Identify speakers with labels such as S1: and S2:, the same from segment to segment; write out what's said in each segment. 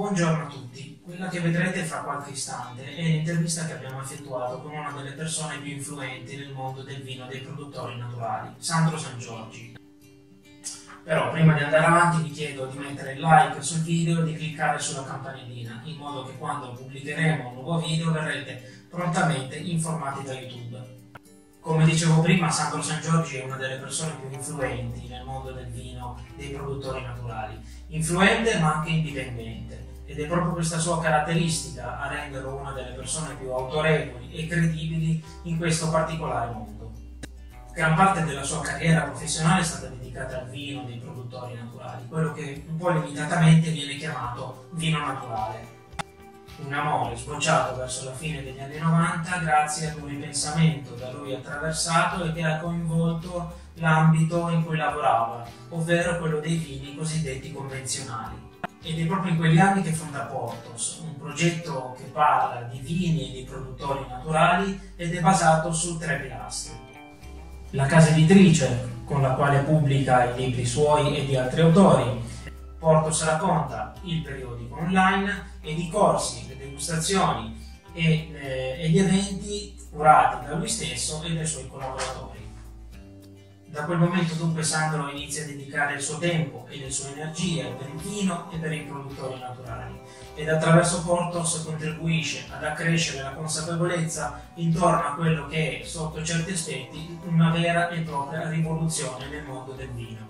S1: Buongiorno a tutti, quella che vedrete fra qualche istante è l'intervista che abbiamo effettuato con una delle persone più influenti nel mondo del vino dei produttori naturali, Sandro San Giorgi.
S2: Però prima di andare avanti vi chiedo di mettere il like sul
S1: video e di cliccare sulla campanellina, in modo che quando pubblicheremo un nuovo video verrete prontamente informati da YouTube. Come dicevo prima, Sandro San Giorgi è una delle persone più influenti nel mondo del vino dei produttori naturali, influente ma anche indipendente ed è proprio questa sua caratteristica a renderlo una delle persone più autorevoli e credibili in questo particolare mondo. Gran parte della sua carriera professionale è stata dedicata al vino dei produttori naturali, quello che un po' limitatamente viene chiamato vino naturale. Un amore sbocciato verso la fine degli anni 90 grazie ad un ripensamento da lui attraversato e che ha coinvolto l'ambito in cui lavorava, ovvero quello dei vini cosiddetti convenzionali. Ed è proprio in quegli anni che fonda Portos, un progetto che parla di vini e di produttori naturali ed è basato su tre pilastri. La casa editrice, con la quale pubblica i libri suoi e di altri autori, Portos racconta il periodico online e i corsi, le degustazioni e, eh, e gli eventi curati da lui stesso e dai suoi collaboratori. Da quel momento dunque Sandro inizia a dedicare il suo tempo e le sue energie per il vino e per i produttori naturali ed attraverso Portos contribuisce ad accrescere la consapevolezza intorno a quello che è, sotto certi aspetti, una vera e propria rivoluzione nel mondo del vino.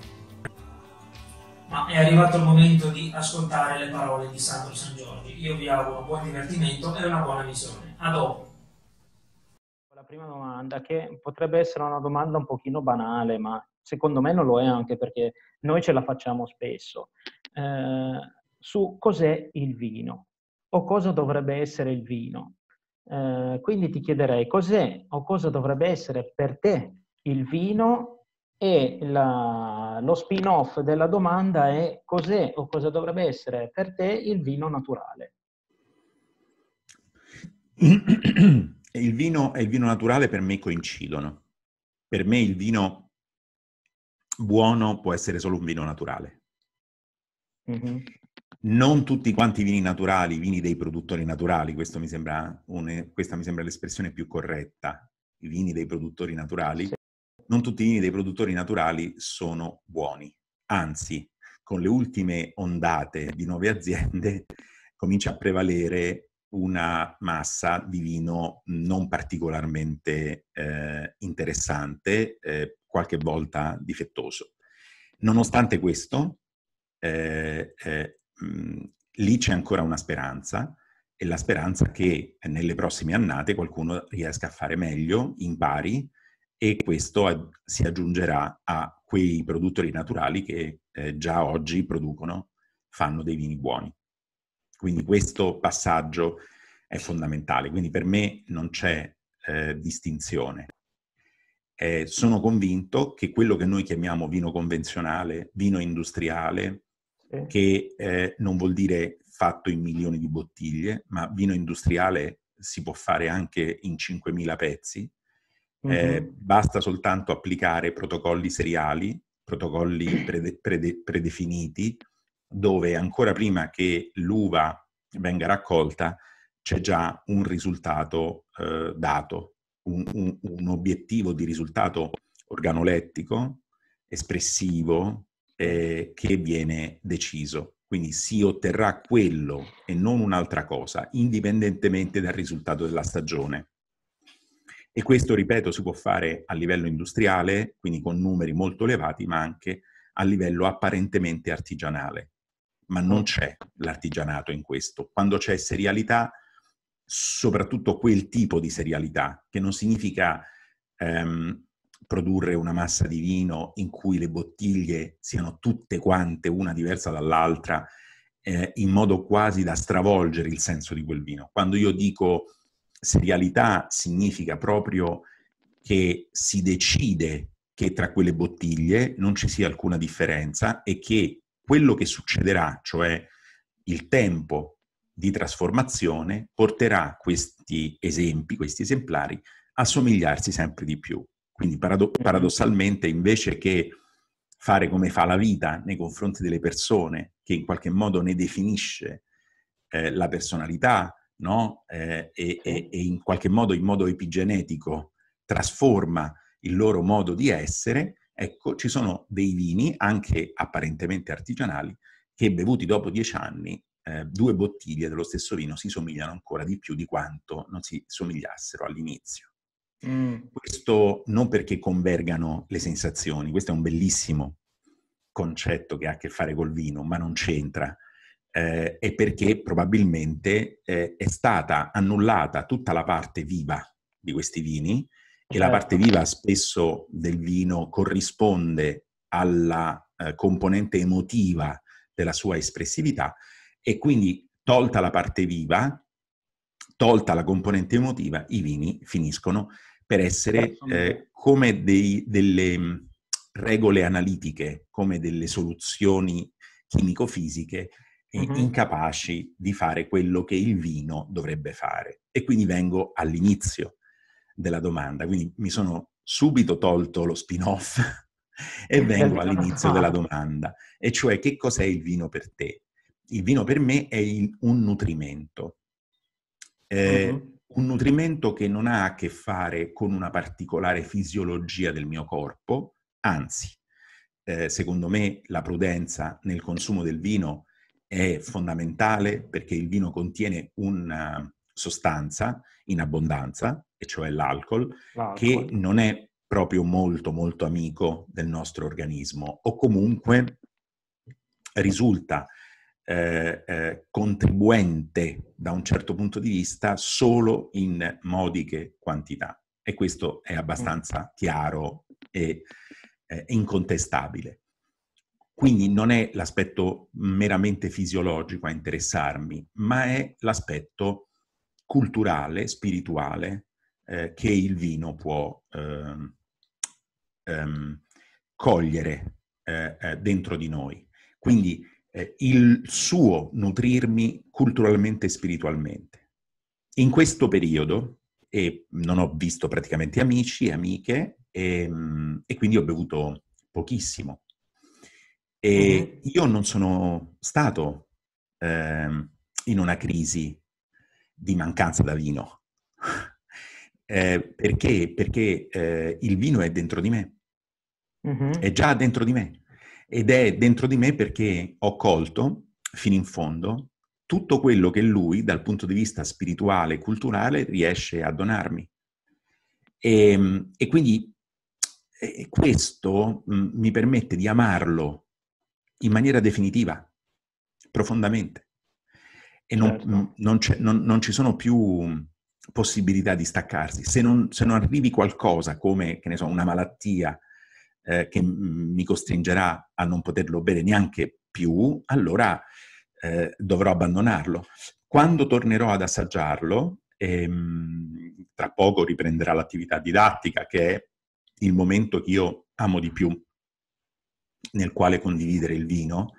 S1: Ma è arrivato il momento di ascoltare le parole di Sandro San Giorgi. Io vi auguro buon divertimento e una buona visione. A dopo! prima domanda, che potrebbe essere una domanda un pochino banale, ma secondo me non lo è anche perché noi ce la facciamo spesso, eh, su cos'è il vino o cosa dovrebbe essere il vino. Eh, quindi ti chiederei cos'è o cosa dovrebbe essere per te il vino e la, lo spin-off della domanda è cos'è o cosa dovrebbe essere per te il vino naturale.
S2: il vino e il vino naturale per me coincidono. Per me il vino buono può essere solo un vino naturale. Mm-hmm. Non tutti quanti i vini naturali, i vini dei produttori naturali, mi sembra un, questa mi sembra l'espressione più corretta, i vini dei produttori naturali, sì. non tutti i vini dei produttori naturali sono buoni. Anzi, con le ultime ondate di nuove aziende comincia a prevalere una massa di vino non particolarmente eh, interessante, eh, qualche volta difettoso. Nonostante questo, eh, ehm, mh, mhmm, lì c'è ancora una speranza e la speranza che nelle prossime annate qualcuno riesca a fare meglio, impari e questo a, si aggiungerà a quei produttori naturali che eh, già oggi producono, fanno dei vini buoni. Quindi questo passaggio è fondamentale. Quindi per me non c'è eh, distinzione. Eh, sono convinto che quello che noi chiamiamo vino convenzionale, vino industriale, sì. che eh, non vuol dire fatto in milioni di bottiglie, ma vino industriale si può fare anche in 5.000 pezzi, mm-hmm. eh, mhm. basta soltanto applicare protocolli seriali, protocolli prede- prede- predefiniti dove ancora prima che l'uva venga raccolta c'è già un risultato eh, dato, un, un, un, obiettivo di risultato organolettico, espressivo, eh, che viene deciso. Quindi si otterrà quello e non un'altra cosa, indipendentemente dal risultato della stagione. E questo, ripeto, si può fare a livello industriale, quindi con numeri molto elevati, ma anche a livello apparentemente artigianale ma non mm. c'è l'artigianato in questo. Quando c'è serialità, soprattutto quel tipo di serialità, che non significa ehm, produrre una massa di vino in cui le bottiglie siano tutte quante una diversa dall'altra, eh, in modo quasi da stravolgere il senso di quel vino. Quando io dico serialità significa proprio che si decide che tra quelle bottiglie non ci sia alcuna differenza e che quello che succederà, cioè il tempo di trasformazione, porterà questi esempi, questi esemplari, a somigliarsi sempre di più. Quindi parado- paradossalmente, invece che fare come fa la vita nei confronti delle persone, che in qualche modo ne definisce eh, la personalità, no? eh, e, e, e in qualche modo in modo epigenetico trasforma il loro modo di essere, Ecco, ci sono dei vini, anche apparentemente artigianali, che bevuti dopo dieci anni, eh, due bottiglie dello stesso vino si somigliano ancora di più di quanto non si somigliassero all'inizio. Mm. Questo non perché convergano le sensazioni, questo è un bellissimo concetto che ha a che fare col vino, ma non c'entra. Eh, è perché probabilmente eh, è stata annullata tutta la parte viva di questi vini che la parte certo. viva spesso del vino corrisponde alla eh, componente emotiva della sua espressività e quindi tolta la parte viva, tolta la componente emotiva, i vini finiscono per essere eh, come dei, delle mm, regole analitiche, come delle soluzioni chimico-fisiche mm-hmm. incapaci di fare quello che il vino dovrebbe fare. E quindi vengo all'inizio della domanda. Quindi mi sono subito tolto lo spin-off e vengo all'inizio della domanda, e cioè che cos'è il vino per te? Il vino per me è il, un nutrimento. Eh, uh-huh. Un nutrimento che non ha a che fare con una particolare fisiologia del mio corpo, anzi, eh, secondo me la prudenza nel consumo del vino è fondamentale perché il vino contiene una sostanza in abbondanza e cioè l'alcol, l'alcol, che non è proprio molto molto amico del nostro organismo o comunque risulta eh, eh, contribuente da un certo punto di vista solo in modiche quantità e questo è abbastanza mm. chiaro e eh, incontestabile. Quindi non è l'aspetto meramente fisiologico a interessarmi, ma è l'aspetto culturale, spirituale eh, che il vino può ehm, ehm, cogliere eh, eh, dentro di noi. Quindi eh, il suo nutrirmi culturalmente e spiritualmente. In questo periodo, e non ho visto praticamente amici e amiche, e, ehm, e quindi ho bevuto pochissimo. E mm-hmm. io non sono stato eh, in una crisi di mancanza da vino. Eh, perché? Perché eh, il vino è dentro di me, mm-hmm. è già dentro di me ed è dentro di me perché ho colto fino in fondo tutto quello che lui dal punto di vista spirituale e culturale riesce a donarmi. E, ehm, e quindi e questo mh, mi permette di amarlo in maniera definitiva, profondamente. E non, certo. non, non, non ci sono più possibilità di staccarsi. Se non, se non arrivi qualcosa come, so, una malattia eh, che mm, mi costringerà a non poterlo bere neanche più, allora eh, dovrò abbandonarlo. Quando tornerò ad assaggiarlo, ehm, tra poco riprenderà l'attività didattica, che è il momento che io amo di più, nel quale condividere il vino,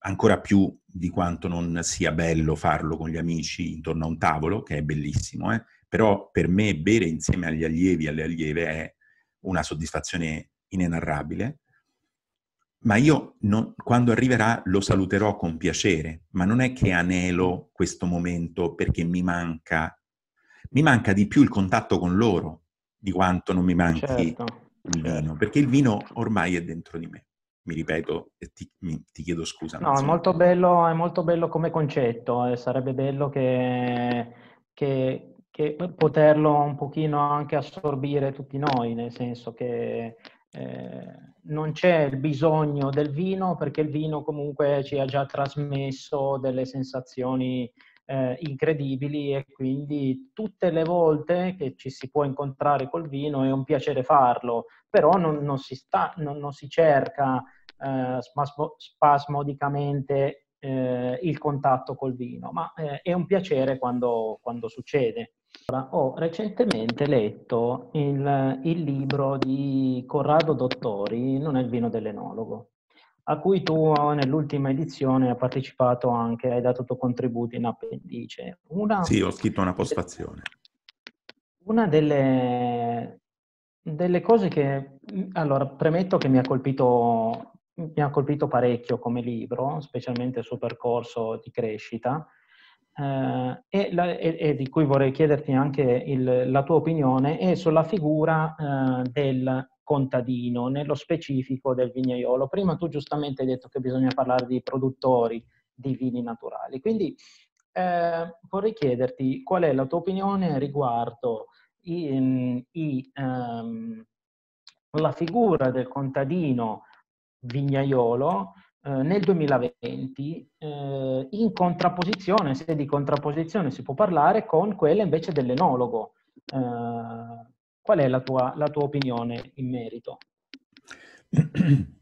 S2: ancora più di quanto non sia bello farlo con gli amici intorno a un tavolo, che è bellissimo, eh? però per me bere insieme agli allievi e alle allieve è una soddisfazione inenarrabile, ma io non, quando arriverà lo saluterò con piacere, ma non è che anelo questo momento perché mi manca, mi manca di più il contatto con loro di quanto non mi manchi certo. il vino, certo. perché il vino ormai è dentro di me mi ripeto e ti, mi, ti chiedo scusa. No, è molto,
S1: bello, è molto, bello, come concetto e eh, sarebbe bello che, che, che, poterlo un pochino anche assorbire tutti noi, nel senso che eh, non c'è il bisogno del vino perché il vino comunque ci ha già trasmesso delle sensazioni eh, incredibili e quindi tutte le volte che ci si può incontrare col vino è un piacere farlo, però non, non si, sta, non, non si cerca eh, spasmodicamente eh, il contatto col vino, ma eh, è un piacere quando, quando succede. Allora, ho recentemente letto il, il, libro di Corrado Dottori, Non è il vino dell'enologo, a cui tu nell'ultima edizione hai partecipato anche, hai dato tuo contributo in appendice. Una, sì,
S2: ho scritto una postazione.
S1: Una delle, delle cose che, allora, premetto che mi ha colpito mi ha colpito parecchio come libro, specialmente il suo percorso di crescita, eh, e, la, e, e, di cui vorrei chiederti anche il, la tua opinione, è sulla figura eh, del contadino, nello specifico del vignaiolo. Prima tu giustamente hai detto che bisogna parlare di produttori di vini naturali, quindi eh, vorrei chiederti qual è la tua opinione riguardo i, i, um, la figura del contadino Vignaiolo eh, nel 2020 eh, in contrapposizione, se di contrapposizione si può parlare, con quella invece dell'enologo. Eh, qual è la tua, la tua opinione in merito?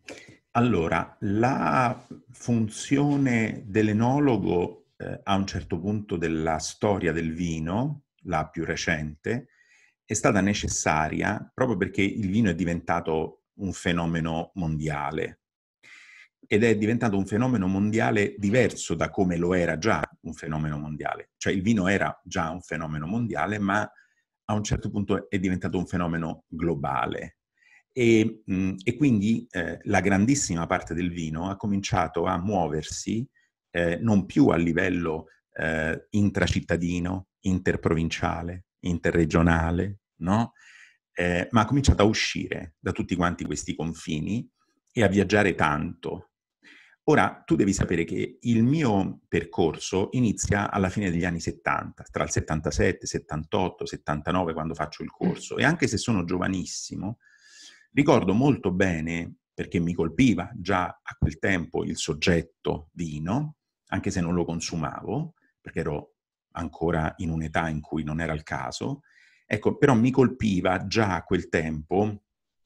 S2: Allora, la funzione dell'enologo eh, a un certo punto della storia del vino, la più recente, è stata necessaria proprio perché il vino è diventato un fenomeno mondiale ed è diventato un fenomeno mondiale diverso da come lo era già un fenomeno mondiale. Cioè il vino era già un fenomeno mondiale, ma a un certo punto è diventato un fenomeno globale. E, mm, e quindi eh, la grandissima parte del vino ha cominciato a muoversi eh, non più a livello eh, intracittadino, interprovinciale, interregionale, no? eh, ma ha cominciato a uscire da tutti quanti questi confini e a viaggiare tanto. Ora, tu devi sapere che il mio percorso inizia alla fine degli anni 70, tra il 77, 78, 79, quando faccio il mm. corso, e anche se sono giovanissimo, ricordo molto bene, perché mi colpiva già a quel tempo il soggetto vino, anche se non lo consumavo, perché ero ancora in un'età in cui non era il caso, Ecco, però mi colpiva già a quel tempo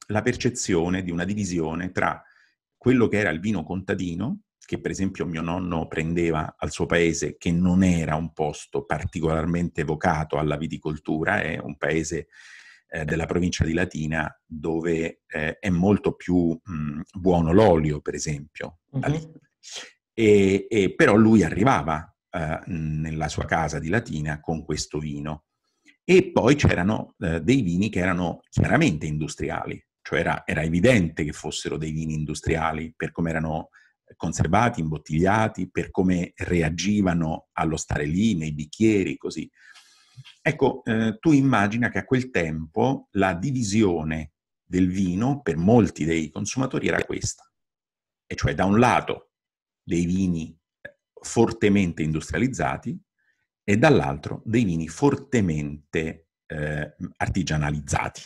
S2: la percezione di una divisione tra quello che era il vino contadino, che per esempio mio nonno prendeva al suo paese, che non era un posto particolarmente vocato alla viticoltura, è un paese eh, della provincia di Latina dove eh, è molto più mh, buono l'olio, per esempio. Uh-huh. E, e, però lui arrivava eh, nella sua casa di Latina con questo vino e poi c'erano eh, dei vini che erano chiaramente industriali, cioè era, era evidente che fossero dei vini industriali per come erano conservati, imbottigliati, per come reagivano allo stare lì, nei bicchieri, così. Ecco, eh, tu immagina che a quel tempo la divisione del vino per molti dei consumatori era questa, e cioè da un lato dei vini eh, fortemente industrializzati e dall'altro dei vini fortemente eh, artigianalizzati.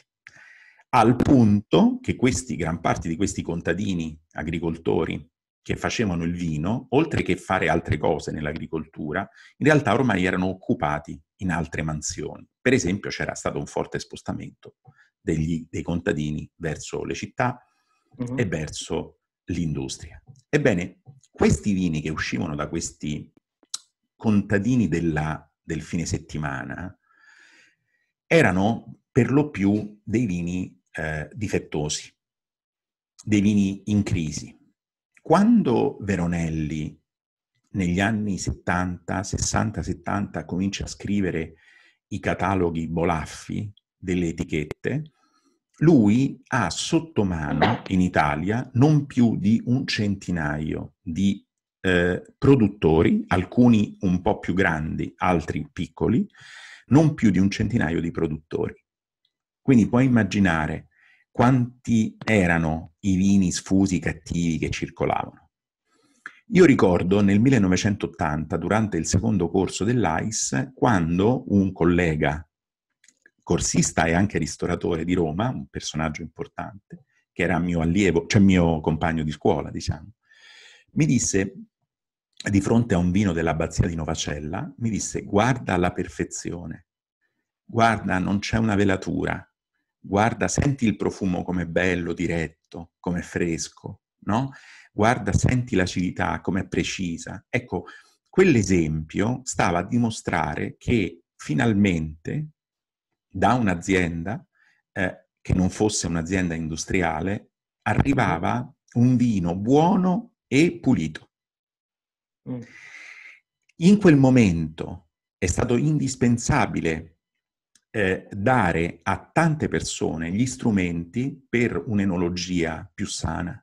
S2: Al punto che questi, gran parte di questi contadini agricoltori che facevano il vino, oltre che fare altre cose nell'agricoltura, in realtà ormai erano occupati in altre mansioni. Per esempio c'era stato un forte spostamento degli, dei contadini verso le città uh-huh. e verso l'industria. Ebbene, questi vini che uscivano da questi contadini della, del fine settimana erano per lo più dei vini eh, difettosi, dei vini in crisi. Quando Veronelli negli anni 70, 60, 70 comincia a scrivere i cataloghi Bolaffi delle etichette, lui ha sotto mano in Italia non più di un centinaio di eh, produttori, alcuni un po' più grandi, altri piccoli, non più di un centinaio di produttori. Quindi puoi immaginare quanti erano i vini sfusi cattivi che circolavano. Io ricordo nel 1980, durante il secondo corso dell'AIS, quando un collega, corsista e anche ristoratore di Roma, un personaggio importante, che era mio allievo, cioè mio compagno di scuola, diciamo, mi disse di fronte a un vino dell'abbazia di Novacella, mi disse guarda alla perfezione, guarda non c'è una velatura, guarda senti il profumo come bello, diretto, come fresco, no? Guarda senti l'acidità come precisa. Ecco, quell'esempio stava a dimostrare che finalmente da un'azienda eh, che non fosse un'azienda industriale arrivava un vino buono e pulito Mm. In quel momento è stato indispensabile eh, dare a tante persone gli strumenti per un'enologia più sana.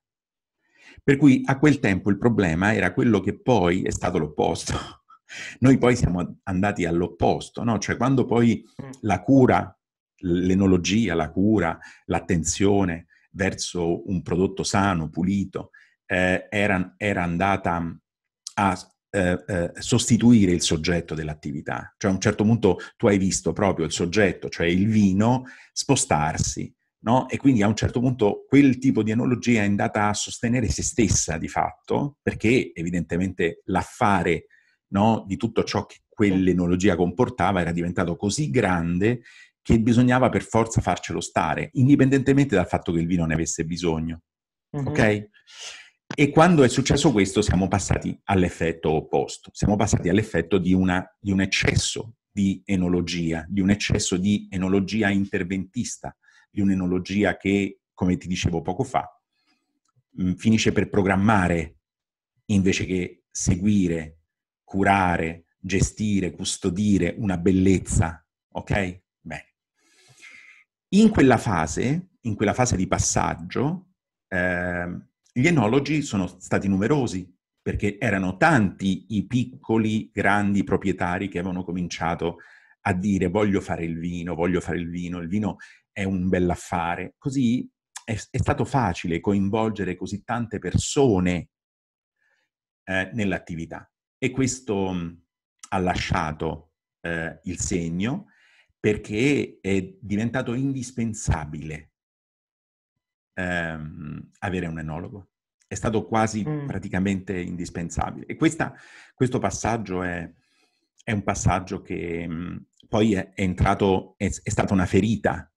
S2: Per cui a quel tempo il problema era quello che poi è stato l'opposto. Noi poi siamo andati all'opposto, no? Cioè quando poi mm. la cura, l'enologia, la cura, l'attenzione verso un prodotto sano, pulito, eh, era, era, andata a eh, eh, sostituire il soggetto dell'attività. Cioè a un certo punto tu hai visto proprio il soggetto, cioè il vino, spostarsi, no? E quindi a un certo punto quel tipo di enologia è andata a sostenere se stessa di fatto, perché evidentemente l'affare no, di tutto ciò che quell'enologia comportava era diventato così grande che bisognava per forza farcelo stare, indipendentemente dal fatto che il vino ne avesse bisogno. Mm-hmm. Ok? E quando è successo questo siamo passati all'effetto opposto, siamo passati all'effetto di, una, di un eccesso di enologia, di un eccesso di enologia interventista, di un'enologia che, come ti dicevo poco fa, mh, mm, finisce per programmare invece che seguire, curare, gestire, custodire una bellezza, ok? Bene. In quella fase, in quella fase di passaggio, eh, gli enologi sono stati numerosi, perché erano tanti i piccoli, grandi proprietari che avevano cominciato a dire voglio fare il vino, voglio fare il vino, il vino è un bell'affare. Così è, è stato facile coinvolgere così tante persone eh, nell'attività e questo mh, ha lasciato eh, il segno perché è diventato indispensabile ehm, avere un enologo. È stato quasi mm. praticamente indispensabile. E questa, questo passaggio è, è, un passaggio che mh, mm, poi è, è entrato, è, è stata una ferita,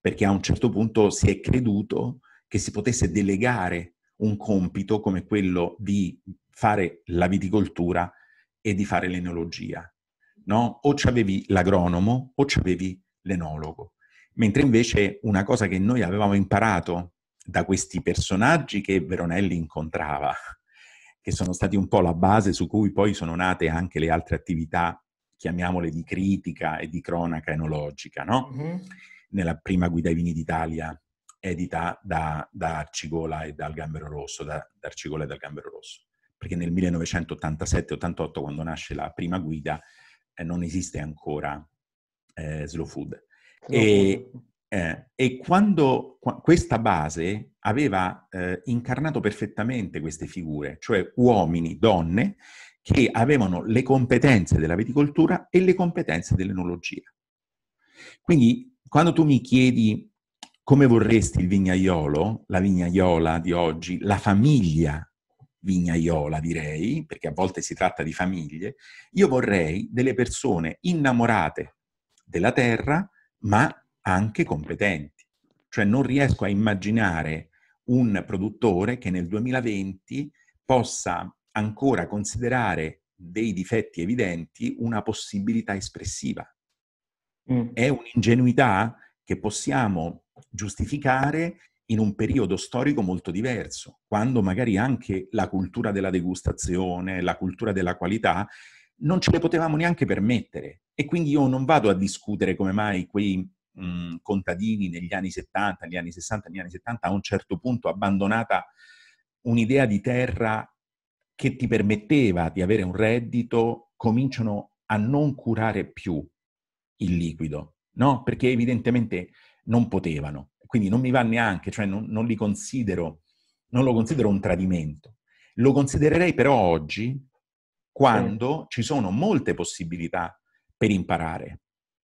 S2: perché a un certo punto si è creduto che si potesse delegare un compito come quello di fare la viticoltura e di fare l'enologia. No? O c'avevi l'agronomo o c'avevi l'enologo. Mentre invece una cosa che noi avevamo imparato da questi personaggi che Veronelli incontrava, che sono stati un po' la base su cui poi sono nate anche le altre attività, chiamiamole di critica e di cronaca enologica, no? Mm-hmm. Nella prima guida ai vini d'Italia, edita da, da Arcigola e dal Gambero Rosso, da, da Arcigola e dal Gambero Rosso. Perché nel 1987-88, quando nasce la prima guida, eh, non esiste ancora eh, Slow Food.
S1: Slow e,
S2: food. Eh, e quando qu- questa base aveva eh, incarnato perfettamente queste figure, cioè uomini, donne, che avevano le competenze della viticoltura e le competenze dell'enologia. Quindi quando tu mi chiedi come vorresti il vignaiolo, la vignaiola di oggi, la famiglia vignaiola direi, perché a volte si tratta di famiglie, io vorrei delle persone innamorate della terra, ma anche competenti. Cioè non riesco a immaginare un produttore che nel 2020 possa ancora considerare dei difetti evidenti una possibilità espressiva. Mm. È un'ingenuità che possiamo giustificare in un periodo storico molto diverso, quando magari anche la cultura della degustazione, la cultura della qualità, non ce le potevamo neanche permettere. E quindi io non vado a discutere come mai quei mh, contadini negli anni 70, negli anni 60, negli anni 70, a un certo punto abbandonata un'idea di terra che ti permetteva di avere un reddito, cominciano a non curare più il liquido, no? Perché evidentemente non potevano. Quindi non mi va neanche, cioè non, non li considero, non lo considero un tradimento. Lo considererei però oggi quando sì. ci sono molte possibilità per imparare.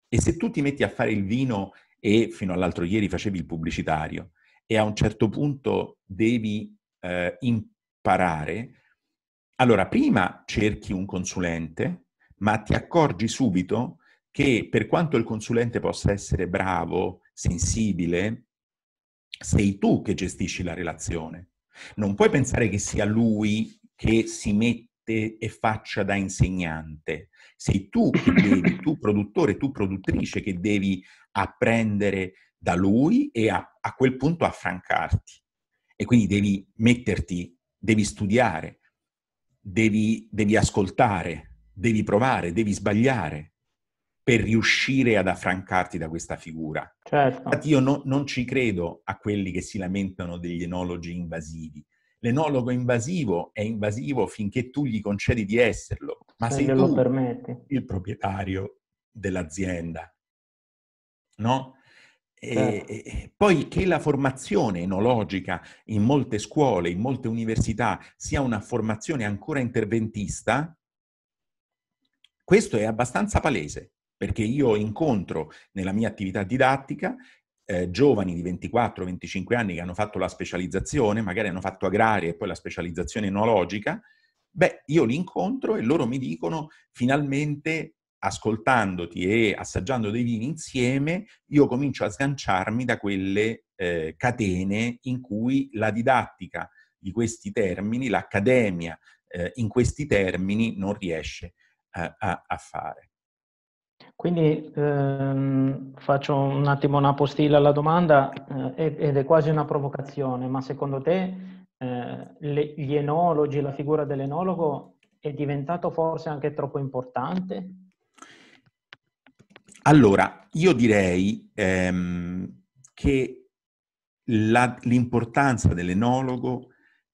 S2: E se tu ti metti a fare il vino e fino all'altro ieri facevi il pubblicitario e a un certo punto devi eh, imparare, allora prima cerchi un consulente, ma ti accorgi subito che per quanto il consulente possa essere bravo, sensibile, sei tu che gestisci la relazione. Non puoi pensare che sia lui che si mette mette e faccia da insegnante. Sei tu che devi, tu produttore, tu produttrice, che devi apprendere da lui e a, a quel punto affrancarti. E quindi devi metterti, devi studiare, devi, devi ascoltare, devi provare, devi sbagliare per riuscire ad affrancarti da questa figura. Certo. Infatti io no, non ci credo a quelli che si lamentano degli enologi invasivi, L'enologo invasivo è invasivo finché tu gli concedi di esserlo, ma sei tu
S1: permetti.
S2: il proprietario dell'azienda. No? E, certo. e, poi che la formazione enologica in molte scuole, in molte università sia una formazione ancora interventista, questo è abbastanza palese, perché io incontro nella mia attività didattica eh, giovani di 24-25 anni che hanno fatto la specializzazione, magari hanno fatto agraria e poi la specializzazione enologica, beh, io li incontro e loro mi dicono finalmente ascoltandoti e assaggiando dei vini insieme, io comincio a sganciarmi da quelle eh, catene in cui la didattica di questi termini, l'accademia eh, in questi termini non riesce eh, a, a
S1: fare. Quindi ehm, faccio un attimo una postilla alla domanda eh, ed è quasi una provocazione, ma secondo te eh, le, gli enologi, la figura dell'enologo è diventato forse anche troppo importante?
S2: Allora, io direi ehm, che la, l'importanza dell'enologo,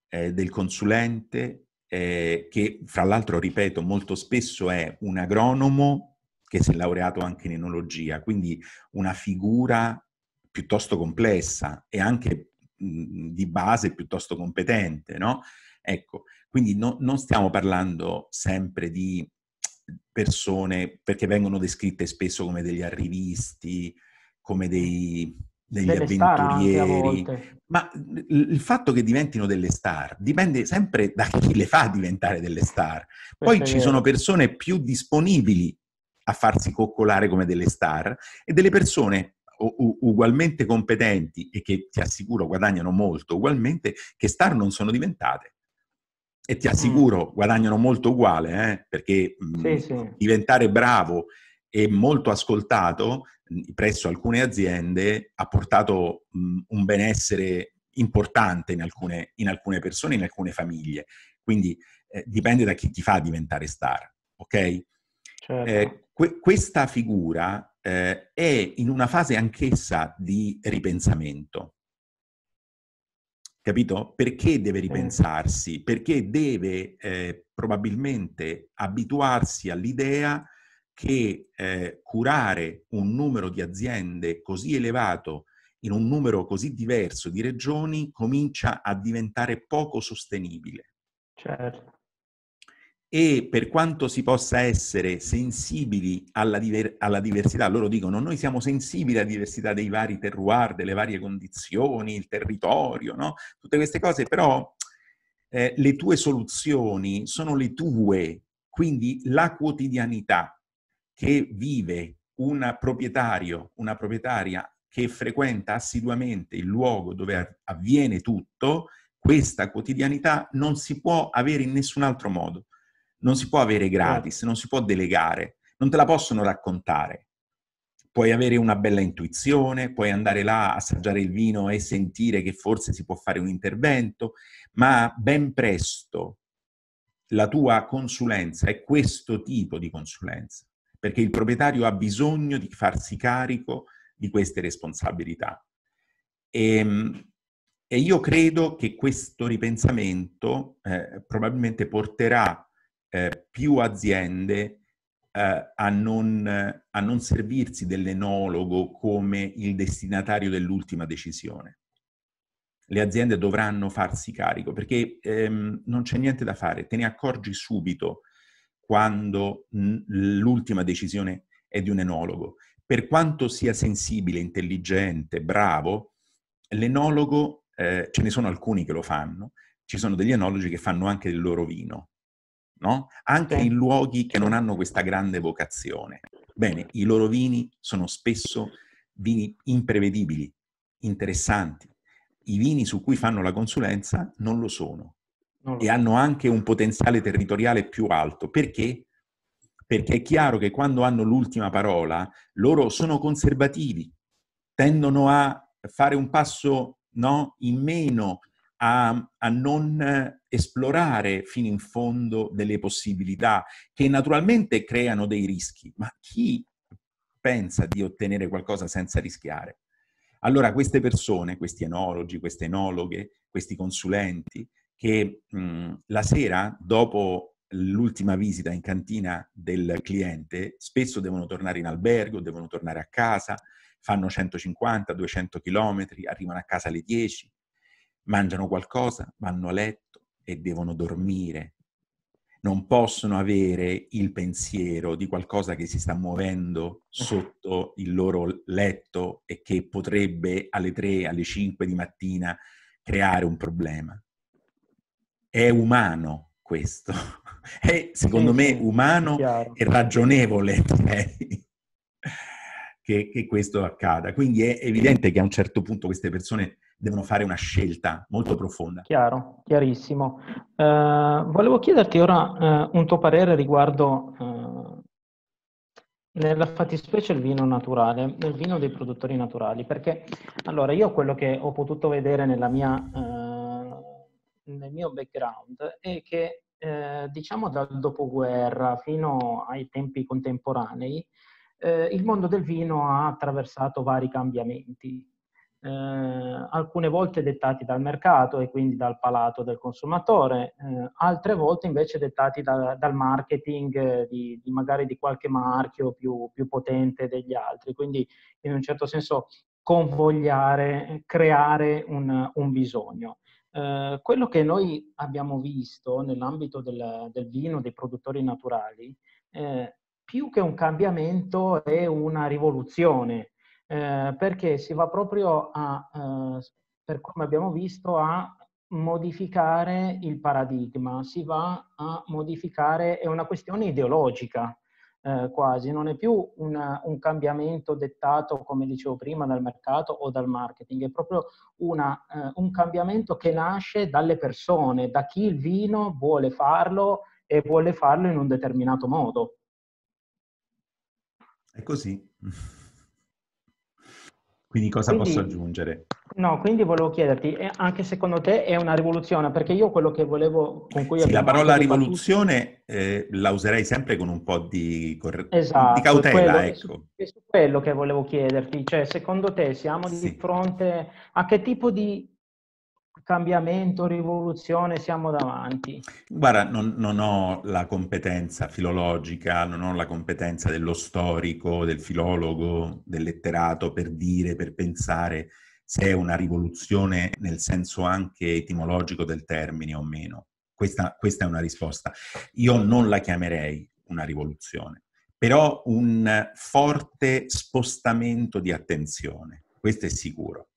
S2: eh, del consulente, eh, che fra l'altro, ripeto, molto spesso è un agronomo che si è laureato anche in enologia, quindi una figura piuttosto complessa e anche mh, di base piuttosto competente, no? Ecco, quindi no, non stiamo parlando sempre di persone, perché vengono descritte spesso come degli arrivisti, come dei, degli delle avventurieri, ma il fatto che diventino delle star dipende sempre da chi le fa diventare delle star. Poi ci sono persone più disponibili a farsi coccolare come delle star e delle persone ugualmente competenti e che ti assicuro guadagnano molto ugualmente che star non sono diventate e ti mm. assicuro mm. guadagnano molto uguale eh? perché mm, sì, mh, sì. diventare bravo e molto ascoltato mh, mm, presso alcune aziende ha portato mh, un benessere importante in alcune, in alcune, persone, in alcune famiglie. Quindi eh, dipende da chi ti fa diventare star, ok? Certo. Eh, Que- questa figura eh, è in una fase anch'essa di ripensamento. Capito? Perché deve ripensarsi? Perché deve eh, probabilmente abituarsi all'idea che eh, curare un numero di aziende così elevato in un numero così diverso di regioni comincia a diventare poco sostenibile. Certo e per quanto si possa essere sensibili alla, diver- alla, diversità, loro dicono noi siamo sensibili alla diversità dei vari terroir, delle varie condizioni, il territorio, no? tutte queste cose, però eh, le tue soluzioni sono le tue, quindi la quotidianità che vive un proprietario, una proprietaria che frequenta assiduamente il luogo dove avviene tutto, questa quotidianità non si può avere in nessun altro modo non si può avere certo. gratis, non si può delegare, non te la possono raccontare. Puoi avere una bella intuizione, puoi andare là, assaggiare il vino e sentire che forse si può fare un intervento, ma ben presto la tua consulenza è questo tipo di consulenza, perché il proprietario ha bisogno di farsi carico di queste responsabilità. E, ehm, e io credo che questo ripensamento eh, probabilmente porterà eh, più aziende eh, a, non, a non servirsi dell'enologo come il destinatario dell'ultima decisione le aziende dovranno farsi carico perché ehm, non c'è niente da fare, te ne accorgi subito quando l'ultima decisione è di un enologo. Per quanto sia sensibile, intelligente, bravo, l'enologo, eh, ce ne sono alcuni che lo fanno, ci sono degli enologi che fanno anche il loro vino no? anche in luoghi che non hanno questa grande vocazione. Bene, i loro vini sono spesso vini imprevedibili, interessanti. I vini su cui fanno la consulenza non lo sono non lo e hanno anche un potenziale territoriale più alto. Perché? Perché è chiaro che quando hanno l'ultima parola, loro sono conservativi, tendono a fare un passo no, in meno a, a, non esplorare fino in fondo delle possibilità che naturalmente creano dei rischi, ma chi pensa di ottenere qualcosa senza rischiare? Allora queste persone, questi enologi, queste enologhe, questi consulenti che mh, mm, la sera dopo l'ultima visita in cantina del cliente spesso devono tornare in albergo, devono tornare a casa, fanno 150-200 km, arrivano a casa alle 10, mangiano qualcosa, vanno a letto e devono dormire. Non possono avere il pensiero di qualcosa che si sta muovendo eh. sotto il loro letto e che potrebbe alle 3, alle 5 di mattina creare un problema. È umano questo. È, secondo me, umano e ragionevole, Che, che, questo accada. Quindi è evidente che a un certo punto queste persone devono fare una scelta molto profonda.
S1: Chiaro, chiarissimo. Eh, volevo chiederti ora eh, un tuo parere riguardo eh, nella fattispecie il vino naturale, il vino dei produttori naturali, perché allora io quello che ho potuto vedere mia, eh, nel mio background è che eh, diciamo dal dopoguerra fino ai tempi contemporanei eh, il mondo del vino ha attraversato vari cambiamenti eh, alcune volte dettati dal mercato e quindi dal palato del consumatore, eh, altre volte invece dettati da, dal marketing eh, di, di, magari di qualche marchio più, più potente degli altri. Quindi in un certo senso convogliare, creare un, un bisogno. Eh, quello che noi abbiamo visto nell'ambito del, del vino dei produttori naturali, eh, più che un cambiamento è una rivoluzione eh, perché si va proprio a, eh, per come abbiamo visto, a modificare il paradigma, si va a modificare, è una questione ideologica eh, quasi, non è più una, un cambiamento dettato, come dicevo prima, dal mercato o dal marketing, è proprio una, eh, un cambiamento che nasce dalle persone, da chi il vino vuole farlo e vuole farlo in un determinato modo.
S2: È così. Quindi cosa quindi, posso aggiungere?
S1: No, quindi volevo chiederti, eh, anche secondo te è una rivoluzione? Perché io quello che volevo... Con cui sì, la parola
S2: rivoluzione eh, la userei sempre con un po' di, corre...
S1: esatto, di cautela, quello, ecco. È su, è su quello che volevo chiederti, cioè secondo te siamo sì. di fronte a che tipo di cambiamento, rivoluzione, siamo davanti?
S2: Guarda, non, non, ho la competenza filologica, non ho la competenza dello storico, del filologo, del letterato per dire, per pensare se è una rivoluzione nel senso anche etimologico del termine o meno. Questa, questa è una risposta. Io non la chiamerei una rivoluzione, però un forte spostamento di attenzione, questo è sicuro.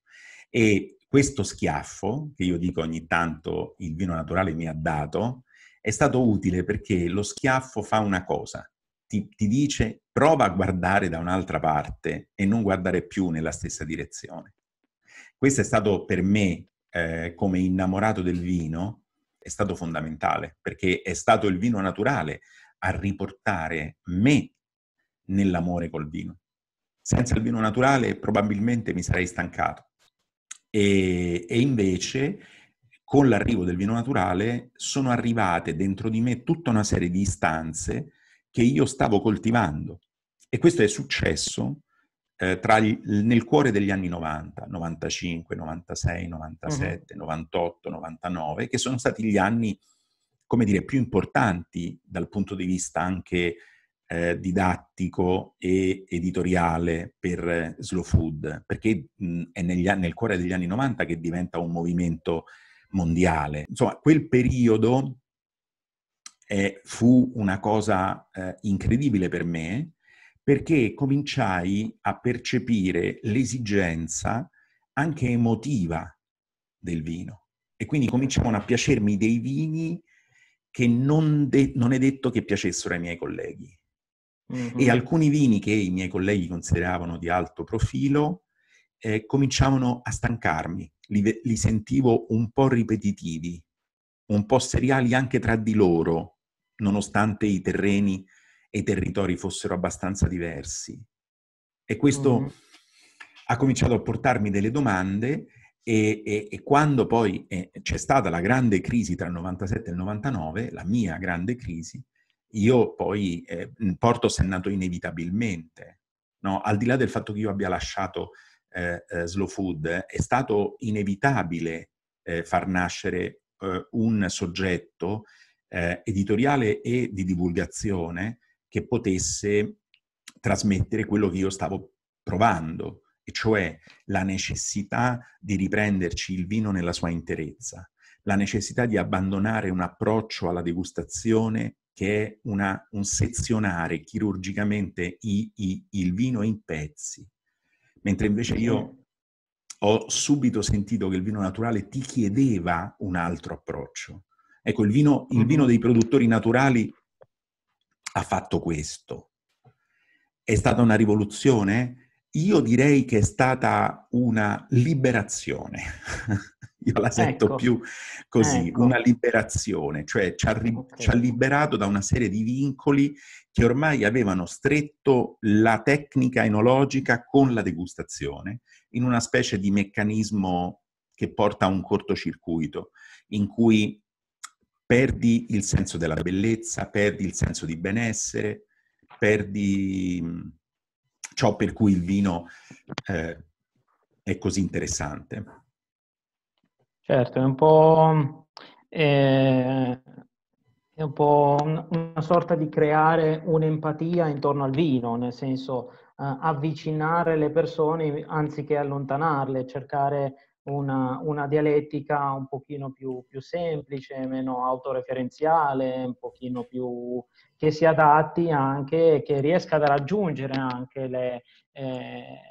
S2: E questo schiaffo, che io dico ogni tanto il vino naturale mi ha dato, è stato utile perché lo schiaffo fa una cosa, ti, ti dice prova a guardare da un'altra parte e non guardare più nella stessa direzione. Questo è stato per me, eh, come innamorato del vino, è stato fondamentale, perché è stato il vino naturale a riportare me nell'amore col vino. Senza il vino naturale probabilmente mi sarei stancato, e, e invece con l'arrivo del vino naturale sono arrivate dentro di me tutta una serie di istanze che io stavo coltivando. E questo è successo eh, gli, nel cuore degli anni 90, 95, 96, 97, uh-huh. 98, 99, che sono stati gli anni, come dire, più importanti dal punto di vista anche eh, didattico e editoriale per eh, Slow Food, perché mh, mhmm, è negli, nel cuore degli anni 90 che diventa un movimento mondiale. Insomma, quel periodo eh, fu una cosa eh, incredibile per me perché cominciai a percepire l'esigenza anche emotiva del vino e quindi cominciavano a piacermi dei vini che non, de- non è detto che piacessero ai miei colleghi
S1: Mm-hmm. E alcuni
S2: vini che i miei colleghi consideravano di alto profilo eh, cominciavano a stancarmi, li, li sentivo un po' ripetitivi, un po' seriali anche tra di loro, nonostante i terreni e i territori fossero abbastanza diversi. E questo mm-hmm. ha cominciato a portarmi delle domande e, e, e quando poi eh, c'è stata la grande crisi tra il 97 e il 99, la mia grande crisi, io poi eh, porto si è nato inevitabilmente. No? Al di là del fatto che io abbia lasciato eh, eh, Slow Food, è stato inevitabile eh, far nascere eh, un soggetto eh, editoriale e di divulgazione che potesse trasmettere quello che io stavo provando, e cioè la necessità di riprenderci il vino nella sua interezza, la necessità di abbandonare un approccio alla degustazione che è una, un sezionare chirurgicamente i, i, il vino in pezzi, mentre invece io mm. ho subito sentito che il vino naturale ti chiedeva un altro approccio. Ecco, il vino, il vino mm-hmm. dei produttori naturali ha fatto questo. È stata una rivoluzione? Io direi che è stata una liberazione. io la sento ecco. più così, ecco. una liberazione, cioè ci ha, ri- okay. ci ha liberato da una serie di vincoli che ormai avevano stretto la tecnica enologica con la degustazione in una specie di meccanismo che porta a un cortocircuito, in cui perdi il senso della bellezza, perdi il senso di benessere, perdi mm, ciò per cui il vino eh, è così interessante.
S1: Certo, è un po', eh, è un po' una sorta di creare un'empatia intorno al vino, nel senso eh, avvicinare le persone anziché allontanarle, cercare una, una dialettica un pochino più, più, semplice, meno autoreferenziale, un pochino più che si adatti anche, e che riesca a raggiungere anche le... Eh,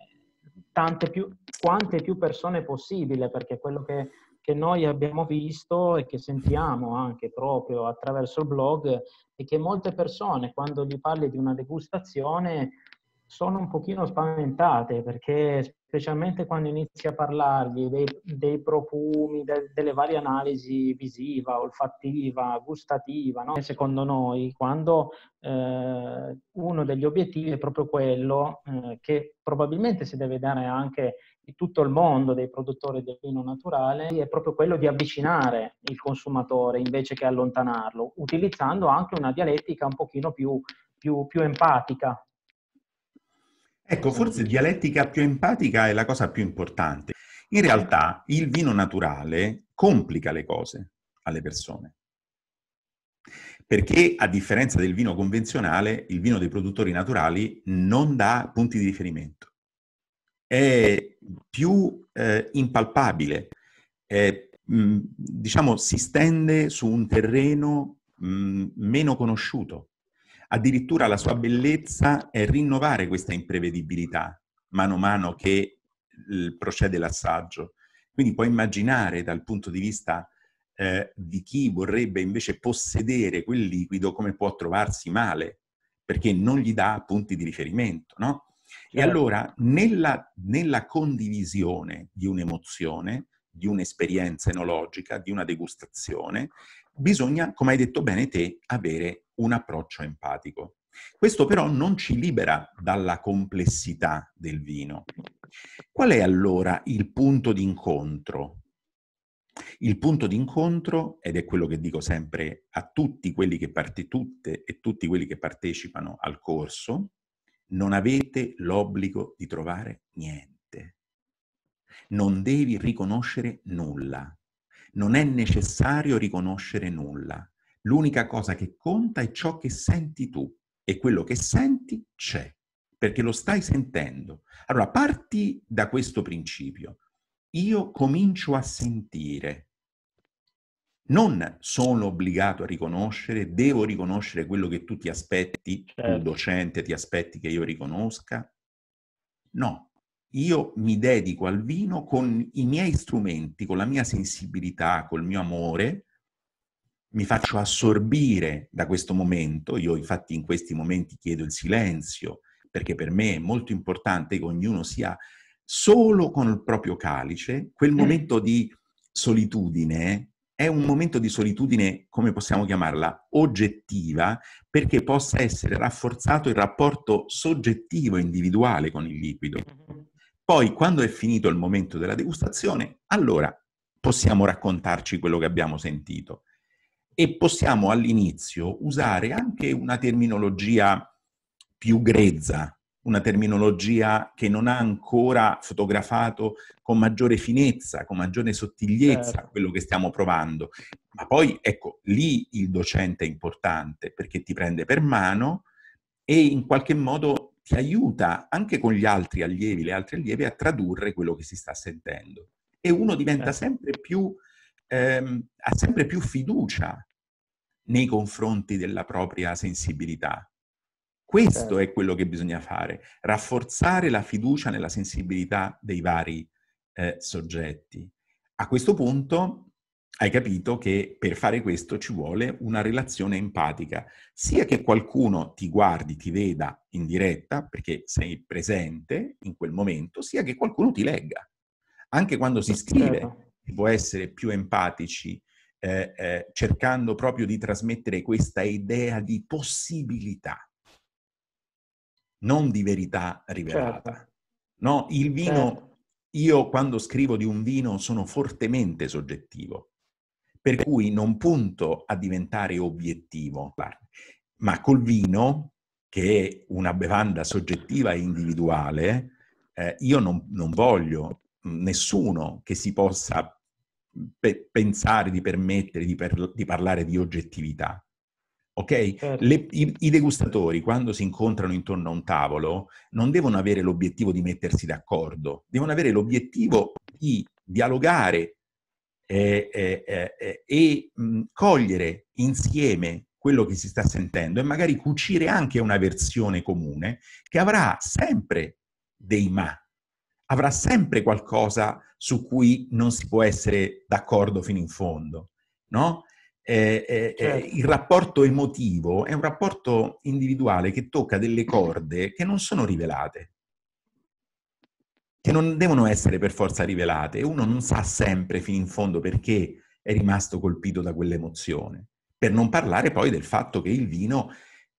S1: tante più, quante più persone possibile, perché quello che che noi abbiamo visto e che sentiamo anche proprio attraverso il blog è che molte persone quando gli parli di una degustazione sono un pochino spaventate perché specialmente quando inizi a parlargli dei, dei profumi, de, delle varie analisi visiva, olfattiva, gustativa, no? secondo noi quando eh, uno degli obiettivi è proprio quello eh, che probabilmente si deve dare anche di tutto il mondo dei produttori del vino naturale è proprio quello di avvicinare il consumatore invece che allontanarlo, utilizzando anche una dialettica un pochino più, più, più empatica.
S2: Ecco, forse dialettica più empatica è la cosa più importante. In realtà il vino naturale complica le cose alle persone. Perché a differenza del vino convenzionale, il vino dei produttori naturali non dà punti di riferimento è più eh, impalpabile, è, mh, mm, diciamo si stende su un terreno mh, mm, meno conosciuto. Addirittura la sua bellezza è rinnovare questa imprevedibilità mano a mano che l, procede l'assaggio. Quindi puoi immaginare dal punto di vista eh, di chi vorrebbe invece possedere quel liquido come può trovarsi male, perché non gli dà punti di riferimento, no? E allora nella, nella condivisione di un'emozione, di un'esperienza enologica, di una degustazione, bisogna, come hai detto bene te, avere un approccio empatico. Questo però non ci libera dalla complessità del vino. Qual è allora il punto d'incontro? Il punto d'incontro, ed è quello che dico sempre a tutti quelli che parte, tutte e tutti quelli che partecipano al corso, non avete l'obbligo di trovare niente. Non devi riconoscere nulla. Non è necessario riconoscere nulla. L'unica cosa che conta è ciò che senti tu e quello che senti c'è, perché lo stai sentendo. Allora parti da questo principio. Io comincio a sentire non sono obbligato a riconoscere, devo riconoscere quello che tu ti aspetti, certo. tu docente ti aspetti che io riconosca. No, io mi dedico al vino con i miei strumenti, con la mia sensibilità, col mio amore, mi faccio assorbire da questo momento, io infatti in questi momenti chiedo il silenzio, perché per me è molto importante che ognuno sia solo con il proprio calice, quel mm. momento di solitudine eh, è un momento di solitudine, come possiamo chiamarla, oggettiva, perché possa essere rafforzato il rapporto soggettivo individuale con il liquido. Poi, quando è finito il momento della degustazione, allora possiamo raccontarci quello che abbiamo sentito e possiamo all'inizio usare anche una terminologia più grezza, una terminologia che non ha ancora fotografato con maggiore finezza, con maggiore sottigliezza certo. quello che stiamo provando. Ma poi, ecco, lì il docente è importante perché ti prende per mano e in qualche modo ti aiuta anche con gli altri allievi, le altre allievi, a tradurre quello che si sta sentendo. E uno diventa certo. sempre più, ehm, ha sempre più fiducia nei confronti della propria sensibilità. Questo certo. è quello che bisogna fare, rafforzare la fiducia nella sensibilità dei vari eh, soggetti. A questo punto hai capito che per fare questo ci vuole una relazione empatica, sia che qualcuno ti guardi, ti veda in diretta perché sei presente in quel momento, sia che qualcuno ti legga. Anche quando si scrive certo. si può essere più empatici eh, eh, cercando proprio di trasmettere questa idea di possibilità non di verità rivelata. Certo. No, il vino, certo. io quando scrivo di un vino sono fortemente soggettivo, per cui non punto a diventare obiettivo, ma col vino, che è una bevanda soggettiva e individuale, eh, io non, non, voglio nessuno che si possa pe- pensare di permettere di, per- di parlare di oggettività Ok? Certo. Le, i, i, degustatori, quando si incontrano intorno a un tavolo, non devono avere l'obiettivo di mettersi d'accordo, devono avere l'obiettivo di dialogare e eh, eh, eh, eh cogliere insieme quello che si sta sentendo e magari cucire anche una versione comune che avrà sempre dei ma, avrà sempre qualcosa su cui non si può essere d'accordo fino in fondo, no? Eh, eh, eh, certo. il rapporto emotivo è un rapporto individuale che tocca delle corde che non sono rivelate, che non devono essere per forza rivelate. Uno non sa sempre fino in fondo perché è rimasto colpito da quell'emozione. Per non parlare poi del fatto che il vino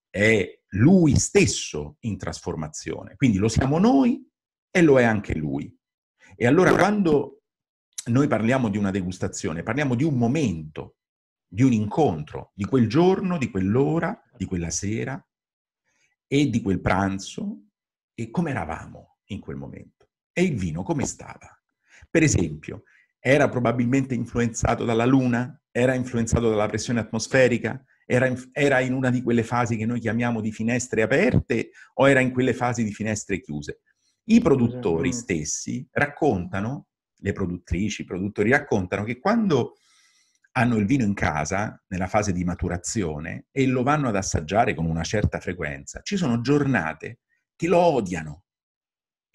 S2: è lui stesso in trasformazione. Quindi lo siamo noi e lo è anche lui. E allora quando noi parliamo di una degustazione, parliamo di un momento di un incontro, di quel giorno, di quell'ora, di quella sera e di quel pranzo e come eravamo in quel momento e il vino come stava. Per esempio, era probabilmente influenzato dalla luna, era influenzato dalla pressione atmosferica, era in, era in una di quelle fasi che noi chiamiamo di finestre aperte o era in quelle fasi di finestre chiuse. I produttori stessi raccontano, le produttrici, i produttori raccontano che quando hanno il vino in casa nella fase di maturazione e lo vanno ad assaggiare con una certa frequenza, ci sono giornate che lo odiano.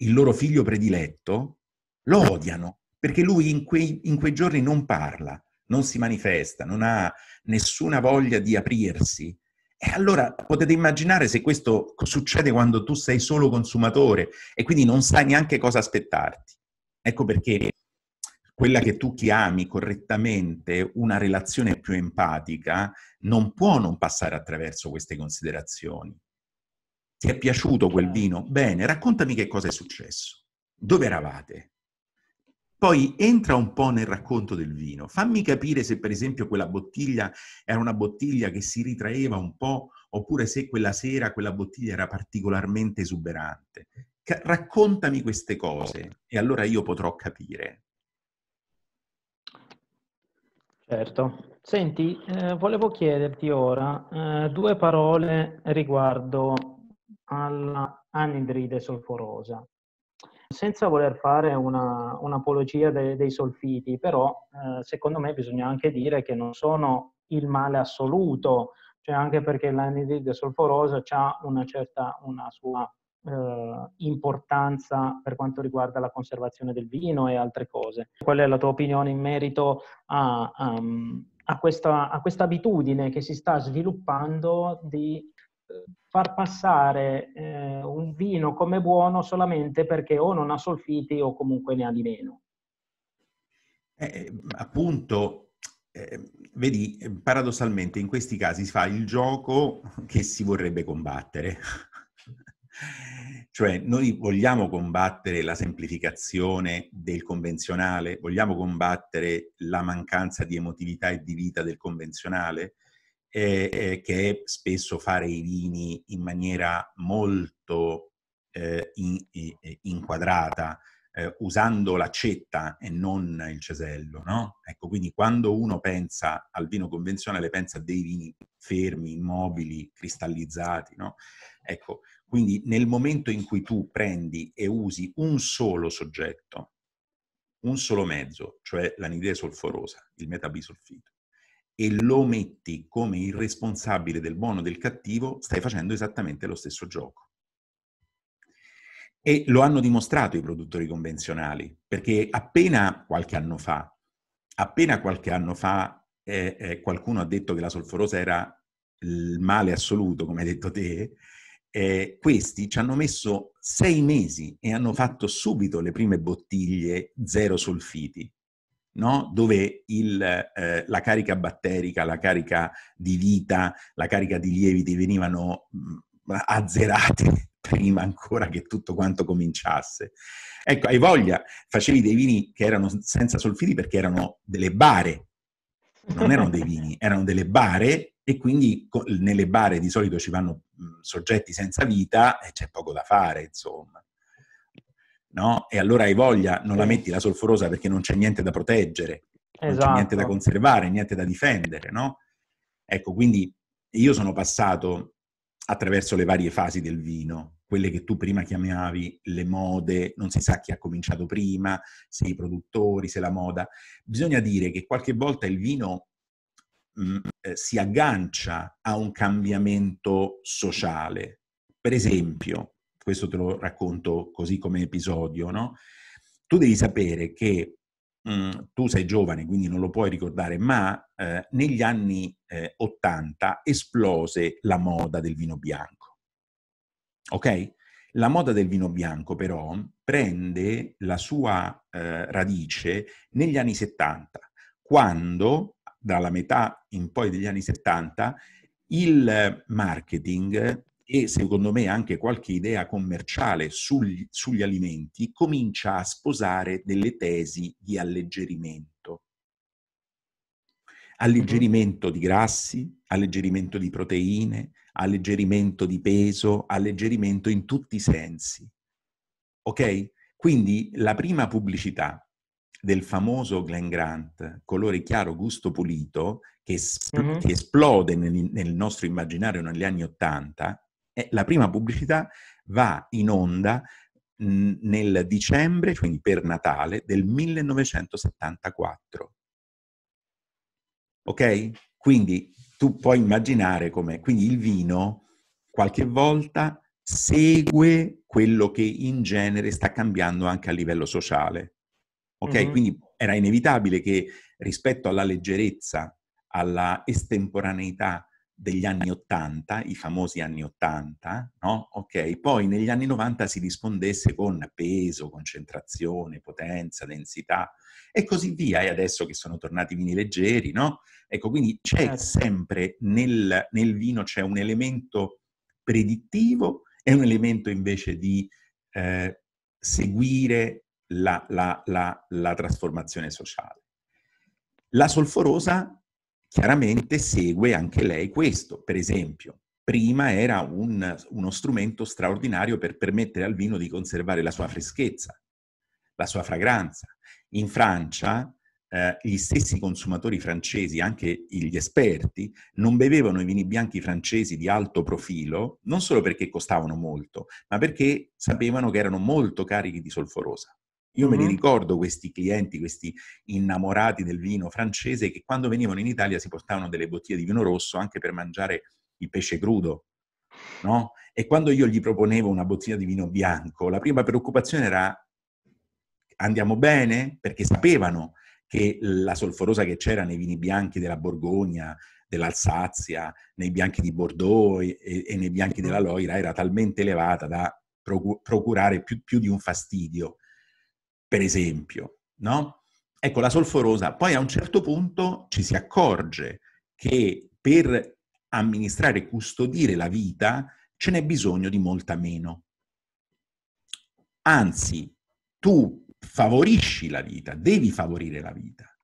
S2: Il loro figlio prediletto lo odiano perché lui in quei, in quei giorni non parla, non si manifesta, non ha nessuna voglia di aprirsi. E allora potete immaginare se questo succede quando tu sei solo consumatore e quindi non sai neanche cosa aspettarti. Ecco perché quella che tu chiami correttamente una relazione più empatica, non può non passare attraverso queste considerazioni. Ti è piaciuto quel vino? Bene, raccontami che cosa è successo. Dove eravate? Poi entra un po' nel racconto del vino. Fammi capire se per esempio quella bottiglia era una bottiglia che si ritraeva un po' oppure se quella sera quella bottiglia era particolarmente esuberante. raccontami queste cose e allora io potrò capire.
S1: Certo. Senti, eh, volevo chiederti ora eh, due parole riguardo all'anidride solforosa. Senza voler fare una, un'apologia de, dei solfiti, però eh, secondo me bisogna anche dire che non sono il male assoluto, cioè anche perché l'anidride solforosa ha una certa, una sua eh, importanza per quanto riguarda la conservazione del vino e altre cose. Qual è la tua opinione in merito a, um, a, questa, a questa, abitudine che si sta sviluppando di eh, far passare eh, un vino come buono solamente perché o non ha solfiti o comunque ne ha di meno?
S2: Eh, eh appunto, eh, vedi, paradossalmente in questi casi si fa il gioco che si vorrebbe combattere. Cioè, noi vogliamo combattere la semplificazione del convenzionale, vogliamo combattere la mancanza di emotività e di vita del convenzionale, eh, eh, che è spesso fare i vini in maniera molto eh, in, in, inquadrata, eh, usando l'accetta e non il cesello, no? Ecco, quindi quando uno pensa al vino convenzionale, pensa a dei vini fermi, immobili, cristallizzati, no? Ecco, quindi nel momento in cui tu prendi e usi un solo soggetto, un solo mezzo, cioè l'anidride solforosa, il metabisolfito, e lo metti come il responsabile del buono o del cattivo, stai facendo esattamente lo stesso gioco. E lo hanno dimostrato i produttori convenzionali, perché appena qualche anno fa, appena qualche anno fa eh, eh, qualcuno ha detto che la solforosa era il male assoluto, come hai detto te, eh, questi ci hanno messo sei mesi e hanno fatto subito le prime bottiglie zero solfiti, no? dove il, eh, la carica batterica, la carica di vita, la carica di lieviti venivano mh, mm, azzerate prima ancora che tutto quanto cominciasse. Ecco, hai voglia, facevi dei vini che erano senza solfiti perché erano delle bare, non erano dei vini, erano delle bare e quindi nelle bare di solito ci vanno soggetti senza vita e c'è poco da fare, insomma. No? E allora hai voglia, non la metti la solforosa perché non c'è niente da proteggere, esatto. non c'è niente da esatto. conservare, niente da difendere, no? Ecco, quindi io sono passato attraverso le varie fasi del vino, quelle che tu prima chiamavi le mode, non si sa chi ha cominciato prima, se i produttori, se la moda. Bisogna dire che qualche volta il vino mh, eh, si aggancia a un cambiamento sociale. Per esempio, questo te lo racconto così come episodio, no? Tu devi sapere che mh, mm, tu sei giovane, quindi non lo puoi ricordare, ma eh, negli anni eh, 80 esplose la moda del vino bianco. Ok? La moda del vino bianco però prende la sua eh, radice negli anni 70, quando dalla metà in poi degli anni 70, il marketing e secondo me anche qualche idea commerciale sugli, sugli alimenti comincia a sposare delle tesi di alleggerimento. Alleggerimento mm-hmm. di grassi, alleggerimento di proteine, alleggerimento di peso, alleggerimento in tutti i sensi. Ok? Quindi la prima pubblicità del famoso Glenn Grant, colore chiaro, gusto pulito, che, espl- mm-hmm. che esplode nel, nel, nostro immaginario negli anni Ottanta, la prima pubblicità va in onda nel dicembre, quindi per Natale, del 1974. Ok? Quindi tu puoi immaginare come... Quindi il vino qualche volta segue quello che in genere sta cambiando anche a livello sociale. Ok? Mm-hmm. Quindi era inevitabile che rispetto alla leggerezza, alla estemporaneità degli anni 80, i famosi anni 80, no? Ok, poi negli anni 90 si rispondesse con peso, concentrazione, potenza, densità e così via. E adesso che sono tornati vini leggeri, no? Ecco, quindi c'è certo. sempre nel, nel vino c'è un elemento predittivo e un elemento invece di eh, seguire la, la, la, la trasformazione sociale. La solforosa chiaramente segue anche lei questo. Per esempio, prima era un, uno strumento straordinario per permettere al vino di conservare la sua freschezza, la sua fragranza. In Francia eh, gli stessi consumatori francesi, anche gli esperti, non bevevano i vini bianchi francesi di alto profilo, non solo perché costavano molto, ma perché sapevano che erano molto carichi di solforosa. Io mm-hmm. me li ricordo questi clienti, questi innamorati del vino francese che quando venivano in Italia si portavano delle bottiglie di vino rosso anche per mangiare il pesce crudo, no? E quando io gli proponevo una bottiglia di vino bianco, la prima preoccupazione era andiamo bene? Perché sapevano che la solforosa che c'era nei vini bianchi della Borgogna, dell'Alsazia, nei bianchi di Bordeaux e, e nei bianchi della Loira era talmente elevata da procurare più, più di un fastidio per esempio, no? Ecco, la solforosa, poi a un certo punto ci si accorge che per amministrare e custodire la vita ce n'è bisogno di molta meno. Anzi, tu favorisci la vita, devi favorire la vita.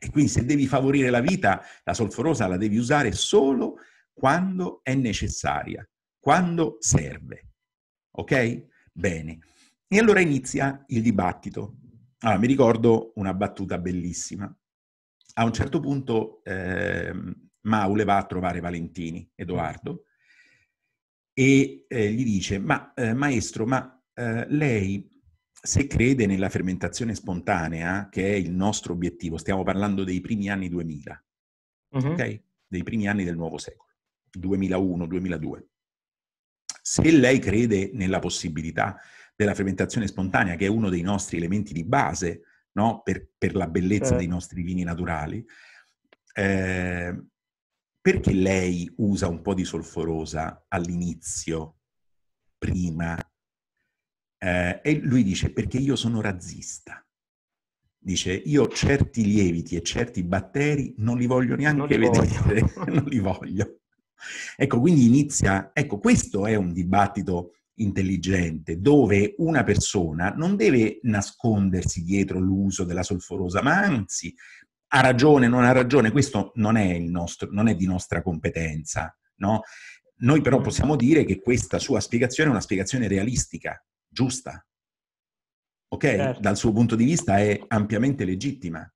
S2: E quindi se devi favorire la vita, la solforosa la devi usare solo quando è necessaria, quando serve. Ok? Bene. E allora inizia il dibattito. Allora, ah, mi ricordo una battuta bellissima. A un certo punto eh, Maule va a trovare Valentini, Edoardo, e eh, gli dice, ma eh, maestro, ma eh, lei se crede nella fermentazione spontanea, che è il nostro obiettivo, stiamo parlando dei primi anni 2000, uh-huh. Mm-hmm. okay? dei primi anni del nuovo secolo, 2001-2002, se lei crede nella possibilità della fermentazione spontanea, che è uno dei nostri elementi di base no? per, per, la bellezza dei certo. nostri vini naturali, eh, perché lei usa un po' di solforosa all'inizio, prima? Eh, e lui dice perché io sono razzista. Dice io certi lieviti e certi batteri non li voglio neanche non li vedere, voglio. non li voglio. Ecco, quindi inizia, ecco, questo è un dibattito intelligente, dove una persona non deve nascondersi dietro l'uso della solforosa, ma anzi ha ragione, non ha ragione, questo non è, il nostro, non è di nostra competenza. No? Noi però possiamo dire che questa sua spiegazione è una spiegazione realistica, giusta. Ok? Certo. Dal suo punto di vista è ampiamente legittima.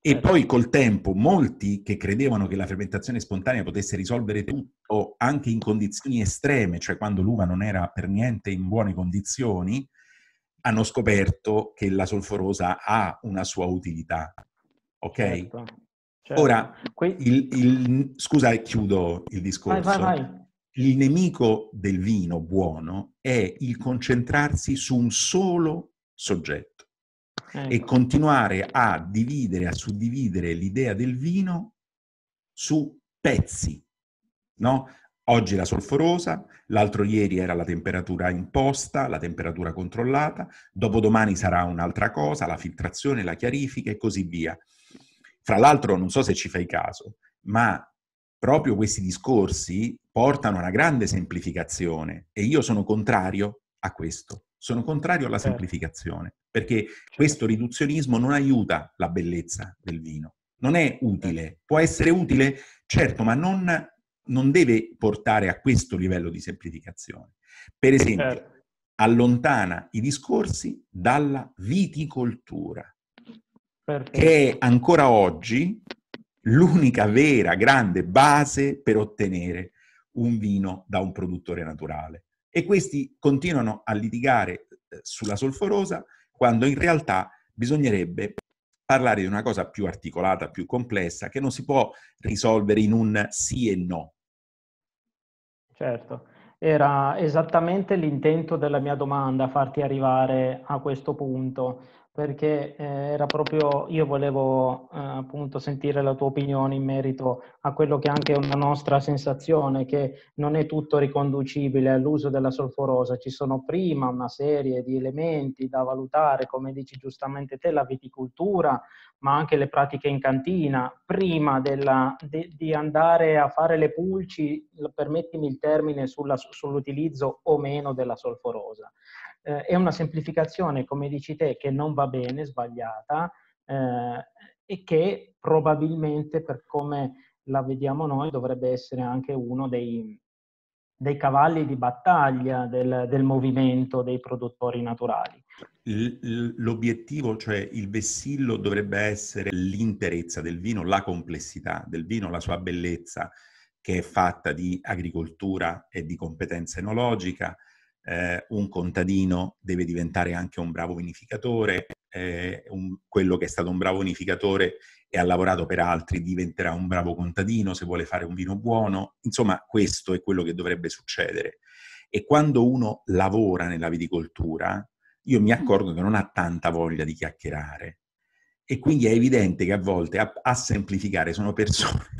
S2: E certo. poi col tempo molti che credevano che la fermentazione spontanea potesse risolvere tutto anche in condizioni estreme, cioè quando l'uva non era per niente in buone condizioni, hanno scoperto che la solforosa ha una sua utilità. Ok? Certo, certo. Ora, il, il, scusa e chiudo il discorso. Vai, vai, vai. Il nemico del vino buono è il concentrarsi su un solo soggetto ecco. e continuare a dividere, a suddividere l'idea del vino su pezzi, no? Oggi la solforosa, l'altro ieri era la temperatura imposta, la temperatura controllata, dopodomani sarà un'altra cosa, la filtrazione, la chiarifica e così via. Fra l'altro, non so se ci fai caso, ma proprio questi discorsi portano a una grande semplificazione e io sono contrario a questo, sono contrario alla certo. semplificazione perché certo. questo riduzionismo non aiuta la bellezza del vino, non è utile, può essere utile, certo, ma non, non deve portare a questo livello di semplificazione. Per esempio, certo. allontana i discorsi dalla viticoltura,
S1: Perfetto. che
S2: è ancora oggi l'unica vera grande base per ottenere un vino da un produttore naturale. E questi continuano a litigare eh, sulla solforosa quando in realtà bisognerebbe parlare di una cosa più articolata, più complessa, che non si può risolvere in un sì e no.
S1: Certo, era esattamente l'intento della mia domanda, farti arrivare a questo punto perché eh, era proprio io volevo eh, appunto sentire la tua opinione in merito a quello che anche è una nostra sensazione che non è tutto riconducibile all'uso della solforosa, ci sono prima una serie di elementi da valutare, come dici giustamente te, la viticoltura, ma anche le pratiche in cantina, prima della, de, di andare a fare le pulci, permettimi il termine, sulla, sull'utilizzo o meno della solforosa eh, è una semplificazione, come dici te, che non va bene, sbagliata, eh, e che probabilmente, per come la vediamo noi, dovrebbe essere anche uno dei, dei cavalli di battaglia del, del, movimento dei produttori naturali.
S2: L'obiettivo, cioè il vessillo, dovrebbe essere l'interezza del vino, la complessità del vino, la sua bellezza, che è fatta di agricoltura e di competenza enologica, eh, un contadino deve diventare anche un bravo vinificatore, eh, un, quello che è stato un bravo vinificatore e ha lavorato per altri diventerà un bravo contadino se vuole fare un vino buono. Insomma, questo è quello che dovrebbe succedere. E quando uno lavora nella viticoltura, io mi accorgo che non ha tanta voglia di chiacchierare. E quindi è evidente che a volte a, a semplificare sono persone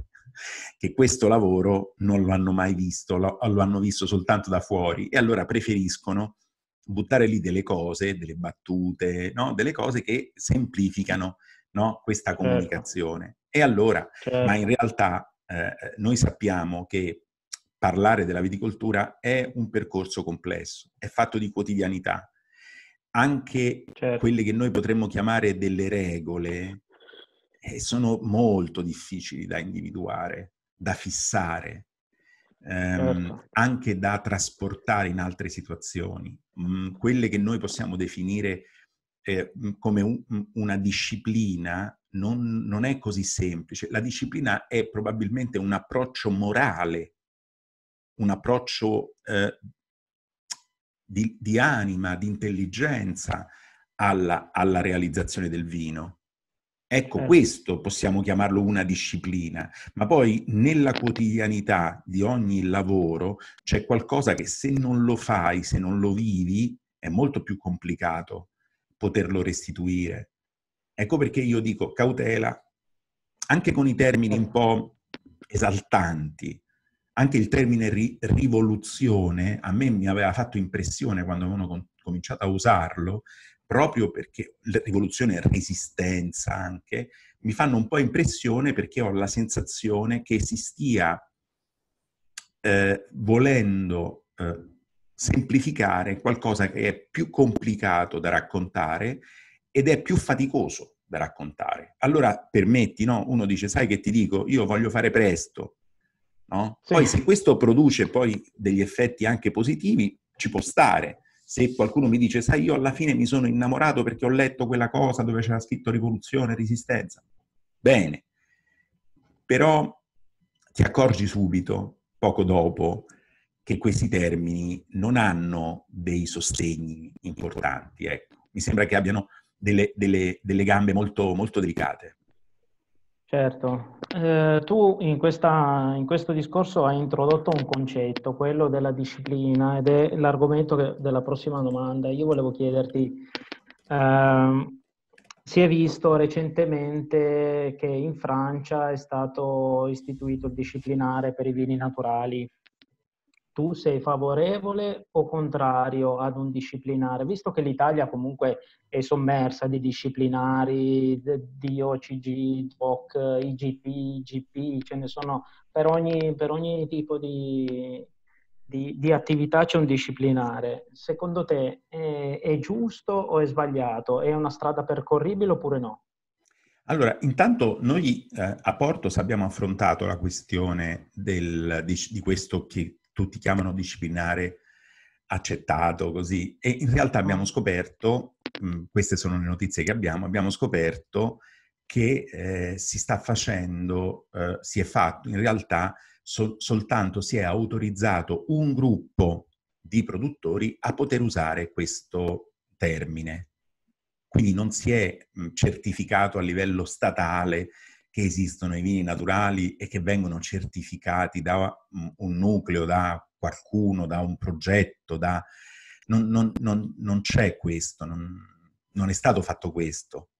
S2: che questo lavoro non lo hanno mai visto, lo, lo hanno visto soltanto da fuori e allora preferiscono buttare lì delle cose, delle battute, no? delle cose che semplificano no? questa certo. comunicazione. Certo. E allora, certo. ma in realtà eh, noi sappiamo che parlare della viticoltura è un percorso complesso, è fatto di quotidianità. Anche certo. quelle che noi potremmo chiamare delle regole eh, sono molto difficili da individuare da fissare, ehm, certo. anche da trasportare in altre situazioni, mh, mm, quelle che noi possiamo definire eh, mm, come un, mm, una disciplina non, non, è così semplice. La disciplina è probabilmente un approccio morale, un approccio eh, di, di, anima, di intelligenza alla, alla realizzazione del vino. Ecco, eh. questo possiamo chiamarlo una disciplina, ma poi nella quotidianità di ogni lavoro c'è qualcosa che se non lo fai, se non lo vivi, è molto più complicato poterlo restituire. Ecco perché io dico cautela, anche con i termini un po' esaltanti, anche il termine ri- rivoluzione a me mi aveva fatto impressione quando avevano com- cominciato a usarlo, proprio perché la rivoluzione e resistenza anche, mi fanno un po' impressione perché ho la sensazione che si stia eh, volendo eh, semplificare qualcosa che è più complicato da raccontare ed è più faticoso da raccontare. Allora permetti, no? Uno dice, sai che ti dico, io voglio fare presto, no? Sì. Poi se questo produce poi degli effetti anche positivi, ci può stare, se qualcuno mi dice, sai, io alla fine mi sono innamorato perché ho letto quella cosa dove c'era scritto rivoluzione, resistenza, bene, però ti accorgi subito, poco dopo, che questi termini non hanno dei sostegni importanti. Ecco. Mi sembra che abbiano delle, delle, delle gambe molto, molto delicate.
S1: Certo, eh, tu in, questa, in, questo discorso hai introdotto un concetto, quello della disciplina ed è l'argomento che, della prossima domanda. Io volevo chiederti, eh, si è visto recentemente che in Francia è stato istituito il disciplinare per i vini naturali tu sei favorevole o contrario ad un disciplinare, visto che l'Italia comunque è sommersa di disciplinari, di OCG, DOC, IGP, IGP, ce ne sono per ogni, per ogni tipo di, di, di, attività c'è un disciplinare. Secondo te è, è giusto o è sbagliato? È una strada percorribile oppure no?
S2: Allora, intanto noi eh, a Portos abbiamo affrontato la questione del, di, di, questo che tutti chiamano disciplinare accettato, così. E in realtà abbiamo scoperto, mm, queste sono le notizie che abbiamo, abbiamo scoperto che eh, si sta facendo, eh, si è fatto, in realtà sol- soltanto si è autorizzato un gruppo di produttori a poter usare questo termine. Quindi non si è mm, certificato a livello statale che esistono i vini naturali e che vengono certificati da mm, un nucleo, da qualcuno, da un progetto, da... non, non, non, non c'è questo, non è stato fatto questo.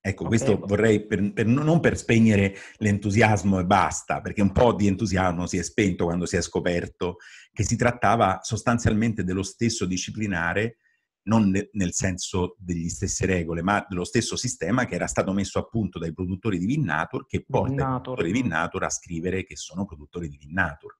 S2: Ecco, okay. questo vorrei, per, per, non per spegnere l'entusiasmo e basta, perché un po' di entusiasmo si è spento quando si è scoperto che si trattava sostanzialmente dello stesso disciplinare non ne, nel senso degli stesse regole, ma dello stesso sistema che era stato messo a punto dai produttori di Vinnator, che porta Vinnator. i produttori di Vinnator a scrivere che sono produttori di Vinnator.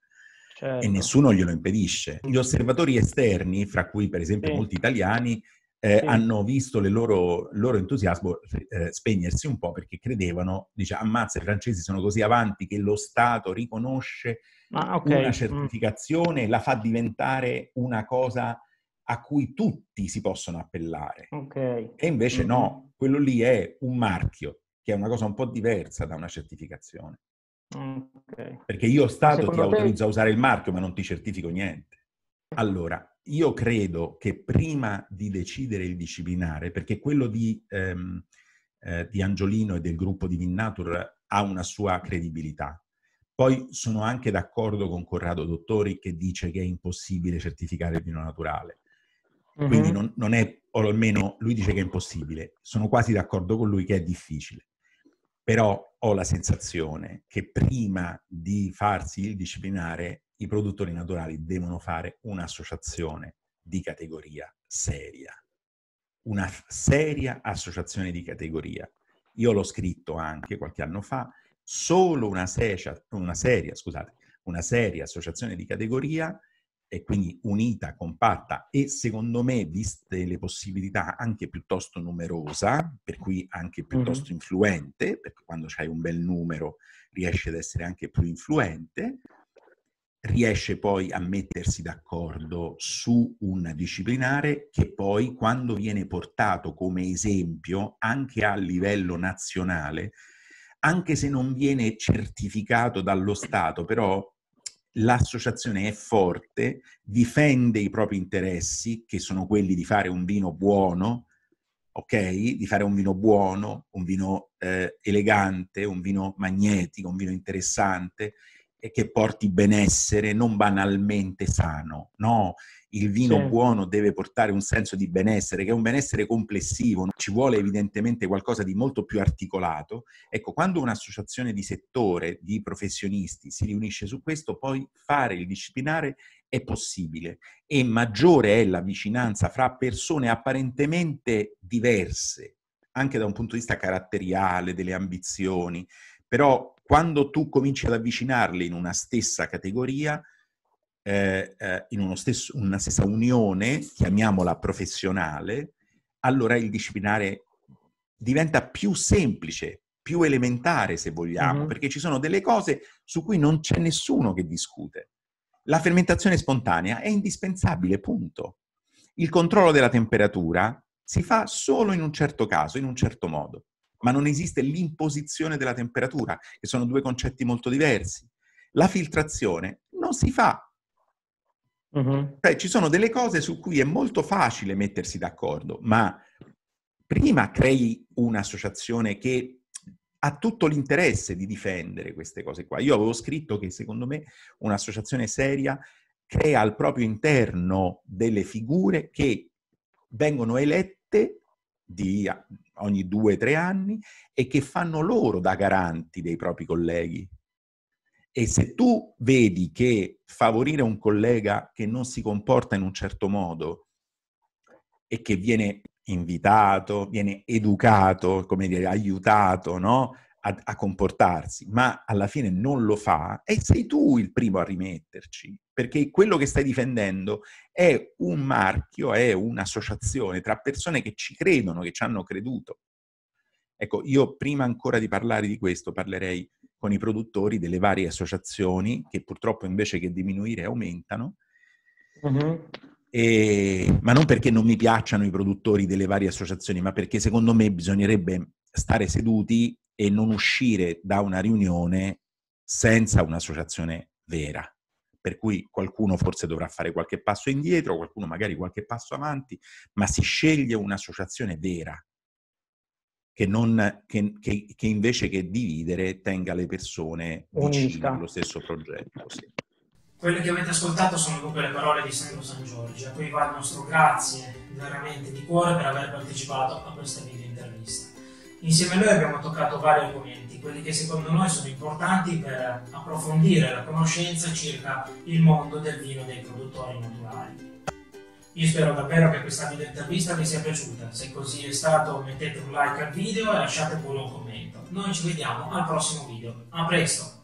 S2: Certo. E nessuno glielo impedisce. Gli osservatori esterni, fra cui per esempio sì. molti italiani, eh, sì. hanno visto il loro, loro, entusiasmo eh, spegnersi un po' perché credevano, dice, ammazza, i francesi sono così avanti che lo Stato riconosce ah, okay. una mm. certificazione, mm. la fa diventare una cosa a cui tutti si possono appellare. Okay. E invece mm-hmm. no, quello lì è un marchio, che è una cosa un po' diversa da una certificazione.
S1: Okay.
S2: Perché io Stato Secondo ti te... a usare il marchio, ma non ti certifico niente. Allora, io credo che prima di decidere il disciplinare, perché quello di, ehm, eh, di Angiolino e del gruppo di Vinnatur ha una sua credibilità. Poi sono anche d'accordo con Corrado Dottori che dice che è impossibile certificare il vino naturale. Quindi non, non è, o almeno lui dice che è impossibile. Sono quasi d'accordo con lui che è difficile. Però ho la sensazione che prima di farsi il disciplinare, i produttori naturali devono fare un'associazione di categoria seria, una seria associazione di categoria. Io l'ho scritto anche qualche anno fa, solo una, seria, una seria, scusate, una seria associazione di categoria e quindi unita, compatta e secondo me, viste le possibilità, anche piuttosto numerosa, per cui anche piuttosto mm-hmm. influente, perché quando c'hai un bel numero riesce ad essere anche più influente, riesce poi a mettersi d'accordo su un disciplinare che poi quando viene portato come esempio anche a livello nazionale, anche se non viene certificato dallo Stato, però l'associazione è forte, difende i propri interessi, che sono quelli di fare un vino buono, ok? Di fare un vino buono, un vino eh, elegante, un vino magnetico, un vino interessante, e che porti benessere, non banalmente sano. No, il vino sì. buono deve portare un senso di benessere, che è un benessere complessivo, ci vuole evidentemente qualcosa di molto più articolato. Ecco, quando un'associazione di settore, di professionisti si riunisce su questo, poi fare il disciplinare è possibile e maggiore è la vicinanza fra persone apparentemente diverse, anche da un punto di vista caratteriale, delle ambizioni, però quando tu cominci ad avvicinarli in una stessa categoria, eh, eh, in stesso, una stessa unione, chiamiamola professionale, allora il disciplinare diventa più semplice, più elementare se vogliamo, mm-hmm. perché ci sono delle cose su cui non c'è nessuno che discute. La fermentazione spontanea è indispensabile, punto. Il controllo della temperatura si fa solo in un certo caso, in un certo modo ma non esiste l'imposizione della temperatura, che sono due concetti molto diversi. La filtrazione non si fa. Uh-huh. Cioè, ci sono delle cose su cui è molto facile mettersi d'accordo, ma prima crei un'associazione che ha tutto l'interesse di difendere queste cose qua. Io avevo scritto che secondo me un'associazione seria crea al proprio interno delle figure che vengono elette di ogni due o tre anni e che fanno loro da garanti dei propri colleghi. E se tu vedi che favorire un collega che non si comporta in un certo modo e che viene invitato, viene educato, come dire, aiutato, no? a, a, comportarsi, ma alla fine non lo fa, e sei tu il primo a rimetterci, perché quello che stai difendendo è un marchio, è un'associazione tra persone che ci credono, che ci hanno creduto. Ecco, io prima ancora di parlare di questo parlerei con i produttori delle varie associazioni che purtroppo invece che diminuire aumentano. Uh-huh. E, ma non perché non mi piacciono i produttori delle varie associazioni, ma perché secondo me bisognerebbe stare seduti e non uscire da una riunione senza un'associazione vera. Per cui qualcuno forse dovrà fare qualche passo indietro, qualcuno magari qualche passo avanti, ma si sceglie un'associazione vera che, non, che, che, che invece che dividere tenga le persone vicine allo stesso progetto. Sì.
S1: Quelle che avete ascoltato sono proprio le parole di Sandro San Giorgio, a cui va il nostro grazie veramente di cuore per aver partecipato a questa video intervista. Insieme a noi abbiamo toccato vari argomenti, quelli che secondo noi sono importanti per approfondire la conoscenza circa il mondo del vino dei produttori naturali. Io spero davvero che questa video intervista vi sia piaciuta, se così è stato mettete un like al video e lasciate pure un commento. Noi ci vediamo al prossimo video, a presto!